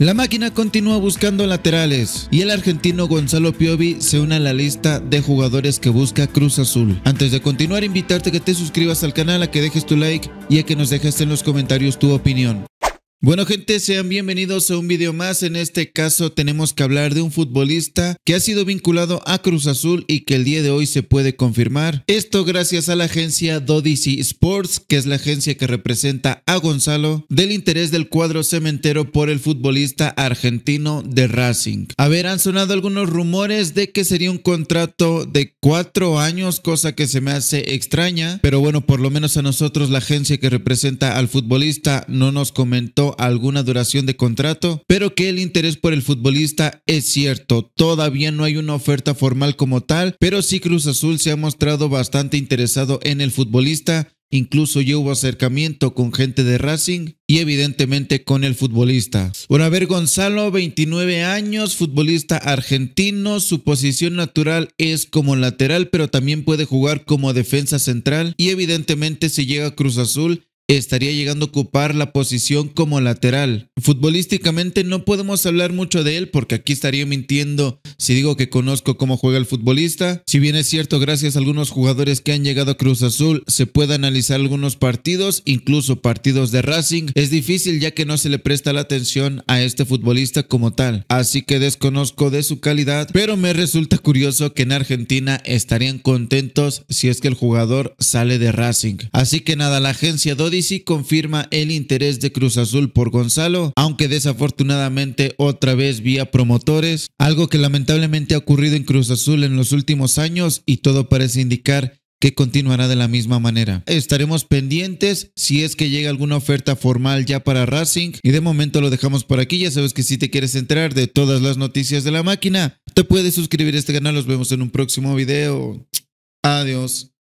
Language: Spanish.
La máquina continúa buscando laterales y el argentino Gonzalo Piovi se une a la lista de jugadores que busca Cruz Azul. Antes de continuar, invitarte a que te suscribas al canal, a que dejes tu like y a que nos dejes en los comentarios tu opinión. Bueno gente, sean bienvenidos a un video más. En este caso tenemos que hablar de un futbolista que ha sido vinculado a Cruz Azul y que el día de hoy se puede confirmar. Esto gracias a la agencia Dodici Sports, que es la agencia que representa a Gonzalo, del interés del cuadro cementero por el futbolista argentino de Racing. A ver, han sonado algunos rumores de que sería un contrato de cuatro años, cosa que se me hace extraña, pero bueno, por lo menos a nosotros la agencia que representa al futbolista no nos comentó alguna duración de contrato, pero que el interés por el futbolista es cierto. Todavía no hay una oferta formal como tal, pero sí Cruz Azul se ha mostrado bastante interesado en el futbolista. Incluso ya hubo acercamiento con gente de Racing y evidentemente con el futbolista. Bueno, a ver, Gonzalo, 29 años, futbolista argentino, su posición natural es como lateral, pero también puede jugar como defensa central y evidentemente si llega a Cruz Azul estaría llegando a ocupar la posición como lateral. Futbolísticamente no podemos hablar mucho de él porque aquí estaría mintiendo si digo que conozco cómo juega el futbolista. Si bien es cierto, gracias a algunos jugadores que han llegado a Cruz Azul, se puede analizar algunos partidos, incluso partidos de Racing. Es difícil ya que no se le presta la atención a este futbolista como tal, así que desconozco de su calidad, pero me resulta curioso que en Argentina estarían contentos si es que el jugador sale de Racing. Así que nada, la agencia Dodi sí confirma el interés de Cruz Azul por Gonzalo, aunque desafortunadamente otra vez vía promotores, algo que lamentablemente ha ocurrido en Cruz Azul en los últimos años y todo parece indicar que continuará de la misma manera. Estaremos pendientes si es que llega alguna oferta formal ya para Racing y de momento lo dejamos por aquí. Ya sabes que si te quieres enterar de todas las noticias de la máquina, te puedes suscribir a este canal. Nos vemos en un próximo video. Adiós.